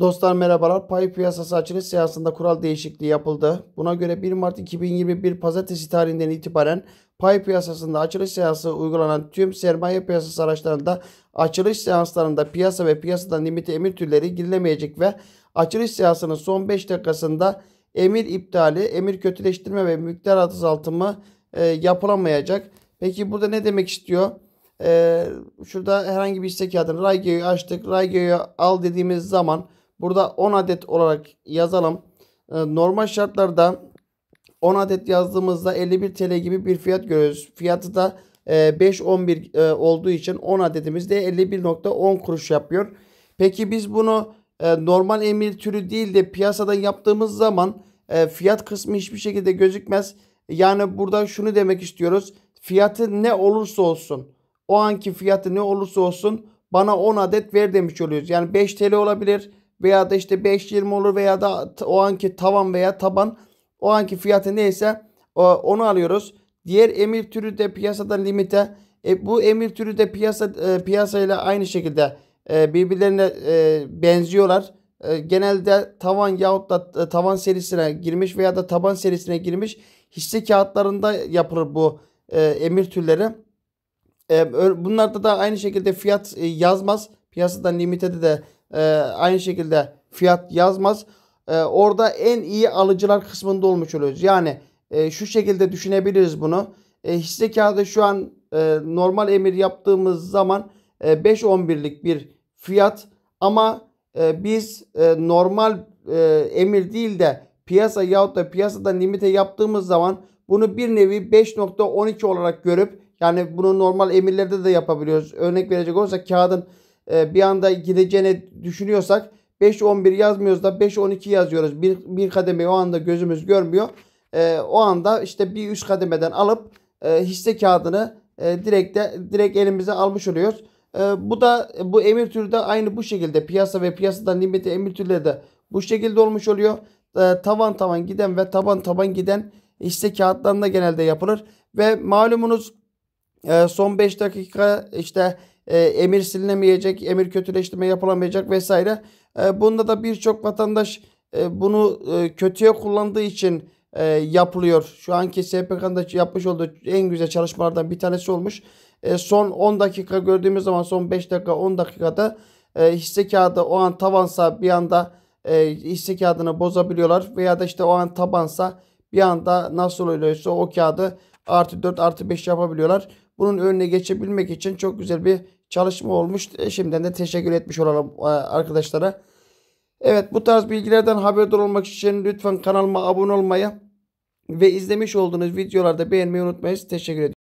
Dostlar merhabalar. Pay piyasası açılış seansında kural değişikliği yapıldı. Buna göre 1 Mart 2021 pazartesi tarihinden itibaren pay piyasasında açılış seansı uygulanan tüm sermaye piyasası araçlarında açılış seanslarında piyasa ve piyasadan limiti emir türleri girilemeyecek ve açılış seansının son 5 dakikasında emir iptali, emir kötüleştirme ve miktar azaltımı e, yapılamayacak. Peki burada ne demek istiyor? E, şurada herhangi bir hisse kağıdını Raygeo'yu açtık. Raygeo'yu al dediğimiz zaman Burada 10 adet olarak yazalım. Ee, normal şartlarda 10 adet yazdığımızda 51 TL gibi bir fiyat görüyoruz. Fiyatı da 5.11 e, e, olduğu için 10 adetimiz de 51.10 kuruş yapıyor. Peki biz bunu e, normal emir türü değil de piyasadan yaptığımız zaman fiyat kısmı hiçbir şekilde gözükmez. Yani burada şunu demek istiyoruz. Fiyatı ne olursa olsun o anki fiyatı ne olursa olsun bana 10 adet ver demiş oluyoruz. Yani 5 TL olabilir, veya da işte 5.20 olur veya da o anki tavan veya taban o anki fiyatı neyse onu alıyoruz. Diğer emir türü de piyasada limite. E, bu emir türü de piyasa e, piyasayla aynı şekilde e, birbirlerine e, benziyorlar. E, genelde tavan yahut da e, tavan serisine girmiş veya da taban serisine girmiş hisse kağıtlarında yapılır bu e, emir türleri. E, bunlarda da aynı şekilde fiyat e, yazmaz. Piyasadan limitede de e, aynı şekilde fiyat yazmaz. E, orada en iyi alıcılar kısmında olmuş oluyoruz. Yani e, şu şekilde düşünebiliriz bunu. E, hisse kağıdı şu an e, normal emir yaptığımız zaman e, 5.11'lik bir fiyat ama e, biz e, normal e, emir değil de piyasa yahut da piyasadan limite yaptığımız zaman bunu bir nevi 5.12 olarak görüp yani bunu normal emirlerde de yapabiliyoruz. Örnek verecek olursak kağıdın ee, bir anda gideceğini düşünüyorsak 5-11 yazmıyoruz da 5-12 yazıyoruz. Bir, bir kademeyi o anda gözümüz görmüyor. E, o anda işte bir üst kademeden alıp e, hisse kağıdını e, direkt de, direkt elimize almış oluyoruz. E, bu da bu emir türü de aynı bu şekilde piyasa ve piyasadan limiti emir türleri de bu şekilde olmuş oluyor. E, tavan tavan giden ve taban taban giden hisse kağıtlarında genelde yapılır. Ve malumunuz e, son 5 dakika işte e, emir silinemeyecek, emir kötüleştirme yapılamayacak vesaire. E, bunda da birçok vatandaş e, bunu e, kötüye kullandığı için e, yapılıyor. Şu anki SPK'nın da yapmış olduğu en güzel çalışmalardan bir tanesi olmuş. E, son 10 dakika gördüğümüz zaman son 5 dakika 10 dakikada e, hisse kağıdı o an tavansa bir anda e, hisse kağıdını bozabiliyorlar veya da işte o an tabansa bir anda nasıl oluyorsa o kağıdı artı 4 artı 5 yapabiliyorlar. Bunun önüne geçebilmek için çok güzel bir çalışma olmuş. E, şimdiden de teşekkür etmiş olalım e, arkadaşlara. Evet bu tarz bilgilerden haberdar olmak için lütfen kanalıma abone olmayı ve izlemiş olduğunuz videolarda beğenmeyi unutmayın. Teşekkür ederim.